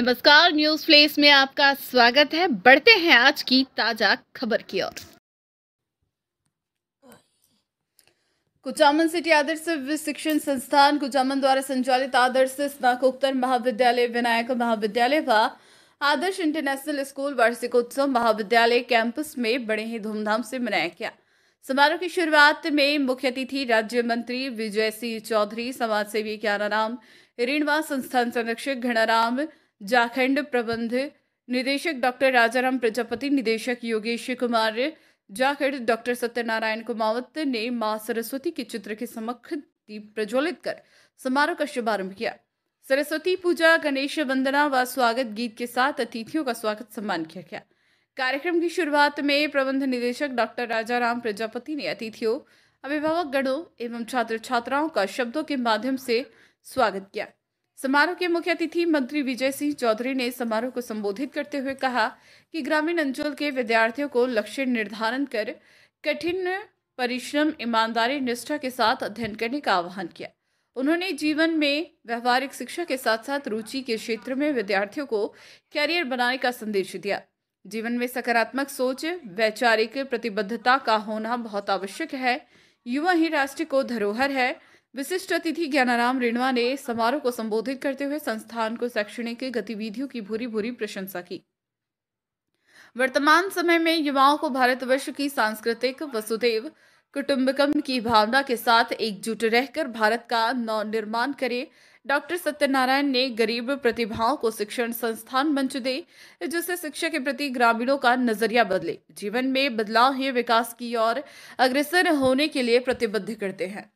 नमस्कार news place में आपका स्वागत है बढ़ते हैं आज की ताजा खबर की ओर कुचामन सिटी आदर्श शिक्षण संस्थान कुचामन द्वारा संचालित आदर्श स्नाकोत्तर महाविद्यालय विनायक महाविद्यालय व आदर्श इंटरनेशनल स्कूल वार्षिकोत्सव महाविद्यालय कैंपस में बड़े ही धूमधाम से मनाया गया समारोह की शुरुआत में मुख्य अतिथि राज्य मंत्री विजय सिंह चौधरी समाज सेवी क्यारा राम ऋणवा संस्थान संरक्षक घनाराम झारखंड प्रबंध निदेशक डॉक्टर राजाराम प्रजापति निदेशक योगेश कुमार झारखंड डॉक्टर सत्यनारायण कुमावत ने माँ सरस्वती के चित्र के समक्ष दीप प्रज्वलित कर समारोह का शुभारंभ किया सरस्वती पूजा गणेश वंदना व स्वागत गीत के साथ अतिथियों का स्वागत सम्मान किया गया कार्यक्रम की शुरुआत में प्रबंध निदेशक डॉक्टर राजाराम प्रजापति ने अतिथियों अभिभावक गणों एवं छात्र छात्राओं का शब्दों के माध्यम से स्वागत किया समारोह के मुख्य अतिथि मंत्री विजय सिंह चौधरी ने समारोह को संबोधित करते हुए कहा कि ग्रामीण अंचल के विद्यार्थियों को लक्ष्य निर्धारण कर कठिन परिश्रम ईमानदारी निष्ठा के साथ अध्ययन करने का आह्वान किया उन्होंने जीवन में व्यवहारिक शिक्षा के साथ साथ रुचि के क्षेत्र में विद्यार्थियों को कैरियर बनाने का संदेश दिया जीवन में सकारात्मक सोच वैचारिक प्रतिबद्धता का होना बहुत आवश्यक है युवा ही राष्ट्र को धरोहर है विशिष्ट अतिथि ज्ञानाराम रेणुआ ने समारोह को संबोधित करते हुए संस्थान को शैक्षणिक गतिविधियों की भूरी भूरी प्रशंसा की वर्तमान समय में युवाओं को भारत वर्ष की सांस्कृतिक वसुदेव कुटुंबकम की भावना के साथ एकजुट रहकर भारत का नव निर्माण करे डॉक्टर सत्यनारायण ने गरीब प्रतिभाओं को शिक्षण संस्थान मंच दे जिससे शिक्षा के प्रति ग्रामीणों का नजरिया बदले जीवन में बदलाव ही विकास की ओर अग्रसर होने के लिए प्रतिबद्ध करते हैं